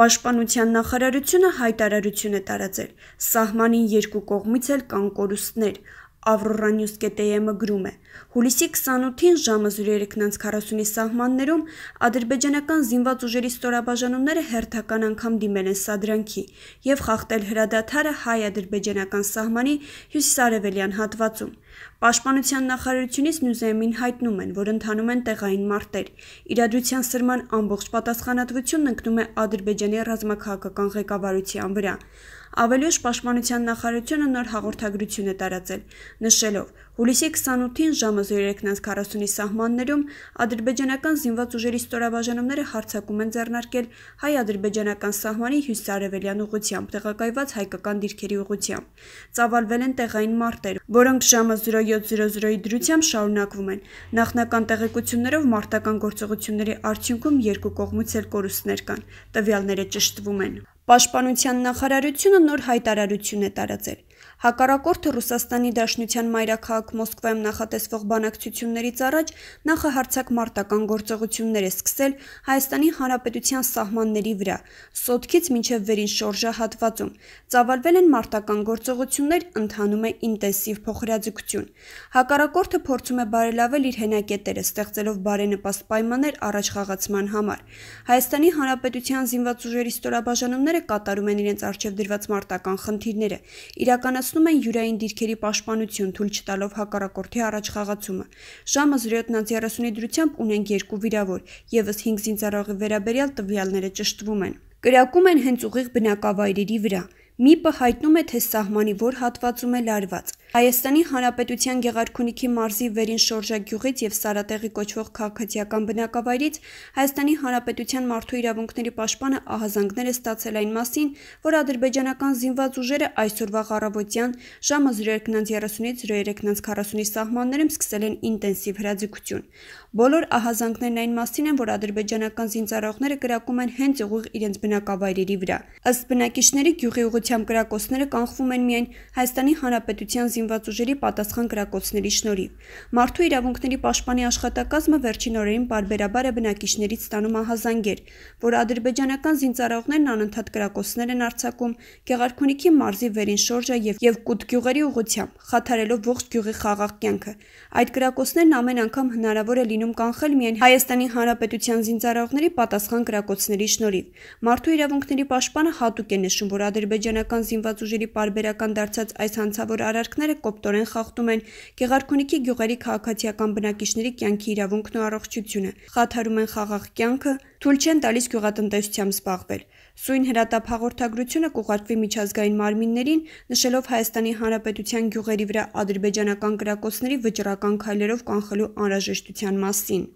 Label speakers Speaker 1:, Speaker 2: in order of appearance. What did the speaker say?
Speaker 1: Պաշտպանության նախարարությունը հայտարարություն է տարածել. սահմանին երկու կողմից էլ կան կորուստներ, Ավրորանյուս կետեյեմը գրում է. Հուլիսի 28-ին ժամը 03:40-ի սահմաններում ադրբեջանական զինված ուժերի ստորաբաժանումները հերթական անգամ դիմել են Սադրանքի եւ խախտել հրադադարը հայ-ադրբեջանական սահմանի հյուսիսարևելյան հատվածում։ Պաշտպանության նախարարությունից Նյուզեմին հայտնում են, որ ընդանում են տեղային մարտեր։ Իրադրության սրման ամբողջ պատասխանատվությունն ընկնում է Ադրբեջանի ռազմաքաղաքական ղեկավարության վրա։ Ավելի ուշ պաշտպանության նախարարությունը նոր հաղորդագրություն է տարածել, նշելով, Հուլիսի 28-ին ժամը 03:40-ի սահմաններում ադրբեջանական զինված ուժերի ստորաբաժանումները հարձակում են ձեռնարկել հայ-ադրբեջանական սահմանի հյուսիսարևելյան ուղությամբ տեղակայված հայկական դիրքերի ուղությամբ։ Ծավալվել են տեղային մարտեր, որոնք ժամը 07:00-ի դրությամբ շարունակվում են։ Նախնական տեղեկություններով մարտական գործողությունների արդյունքում երկու կողմից էլ կորուստներ կան։ Տվյալները ճշտվում են։ Պաշտպանության նախարարությունը նոր հայտարարություն է տարածել։ Հակառակորդը Ռուսաստանի Դաշնության մայրաքաղաք Մոսկվայում նախատեսվող բանակցություններից առաջ նախահարցակ մարտական գործողություններ է սկսել Հայաստանի Հանրապետության սահմանների վրա, Սոթքից մինչև Վերին շորժա հատվածում։ Ծավալվել են մարտական գործողություններ, ընթանում է ինտենսիվ փոխհրաձգություն։ Հակառակորդը փորձում է բարելավել իր հենակետերը, ստեղծելով բարենպաստ պայմաններ առաջխաղացման համար։ Հայաստանի Հանրապետության զինված ուժերի ստորաբաժանումները կատարում են իրենց արջև դրված մարտական խնդիրները։ Իրական իրականացնում են յուրային դիրքերի պաշտպանություն, թույլ չտալով հակառակորդի առաջխաղացումը։ Ժամը 07:30-ի դրությամբ ունենք երկու վիրավոր, եւս 5 զինծառայողի վերաբերյալ տվյալները ճշտվում են։ Կրակում են հենց ուղիղ բնակավայրերի վրա։ ՄԻՊ-ը հայտնում է, թե սահմանի որ հատվածում է լարված։ Հայաստանի Հանրապետության Գեղարքունիքի մարզի Վերին Շորժագյուղից եւ Սարատեղի կոչվող քաղաքացիական բնակավայրից Հայաստանի Հանրապետության մարդու իրավունքների պաշտպանը ահազանգներ է ստացել այն մասին, որ ադրբեջանական զինված ուժերը այսօրվա առավոտյան ժամը 02:30-ից 03:40-ի սահմաններում սկսել են ինտենսիվ հրաձգություն։ Բոլոր ահազանգներն այն մասին են, որ ադրբեջանական զինծառայողները գրակում են հենց ուղիղ իրենց բնակավայրերի վրա։ Ըստ բնակիչների գյուղի ուղի Հեղափոխության կրակոցները կանխվում են միայն Հայաստանի Հանրապետության զինված ուժերի պատասխան կրակոցների շնորհիվ։ Մարդու իրավունքների պաշտպանի աշխատակազմը վերջին օրերին բարբերաբար է բնակիչներից ստանում ահազանգեր, որ ադրբեջանական զինծառայողներն անընդհատ կրակոցներ են արձակում Գեղարքունիքի մարզի վերին շորջը եւ եւ կուտ գյուղերի ուղությամբ, խաթարելով ողջ գյուղի խաղաղ կյանքը։ Այդ կրակոցներն ամեն անգամ հնարավոր է լինում կանխել միայն Հայաստանի Հանրապետության զինծառայողների պատասխան կրակոցների շնորհիվ։ Մարդու իրավունքների պաշտպանը հատուկ է նշում, որ ադրբեջան ադրբեջանական զինված ուժերի պարբերական դարձած այս հանցավոր արարքները կոպտորեն խախտում են Գեղարքունիքի գյուղերի քաղաքացիական բնակիչների կյանքի իրավունքն ու առողջությունը, խաթարում են խաղաղ կյանքը, թույլ չեն տալիս գյուղատնտեսությամբ զբաղվել։ Սույն հրատապ հաղորդագրությունը կուղարկվի միջազգային մարմիններին, նշելով Հայաստանի Հանրապետության գյուղերի վրա ադրբեջանական գրակոսների վճռական քայլերով կանխելու անհրաժեշտության մասին։